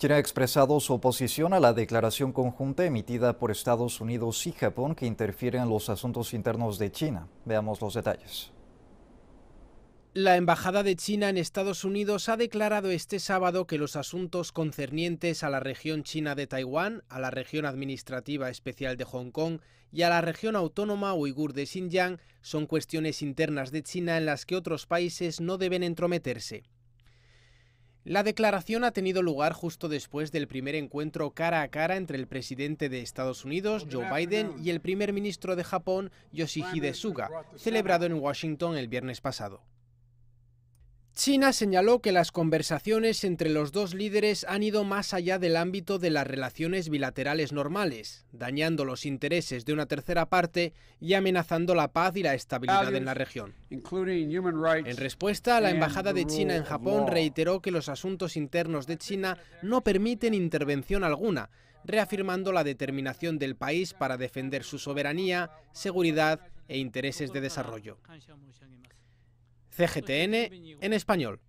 China ha expresado su oposición a la declaración conjunta emitida por Estados Unidos y Japón que interfiere en los asuntos internos de China. Veamos los detalles. La Embajada de China en Estados Unidos ha declarado este sábado que los asuntos concernientes a la región china de Taiwán, a la región administrativa especial de Hong Kong y a la región autónoma uigur de Xinjiang son cuestiones internas de China en las que otros países no deben entrometerse. La declaración ha tenido lugar justo después del primer encuentro cara a cara entre el presidente de Estados Unidos, Joe Biden, y el primer ministro de Japón, Yoshihide Suga, celebrado en Washington el viernes pasado. China señaló que las conversaciones entre los dos líderes han ido más allá del ámbito de las relaciones bilaterales normales, dañando los intereses de una tercera parte y amenazando la paz y la estabilidad en la región. En respuesta, la Embajada de China en Japón reiteró que los asuntos internos de China no permiten intervención alguna, reafirmando la determinación del país para defender su soberanía, seguridad e intereses de desarrollo. CGTN en español.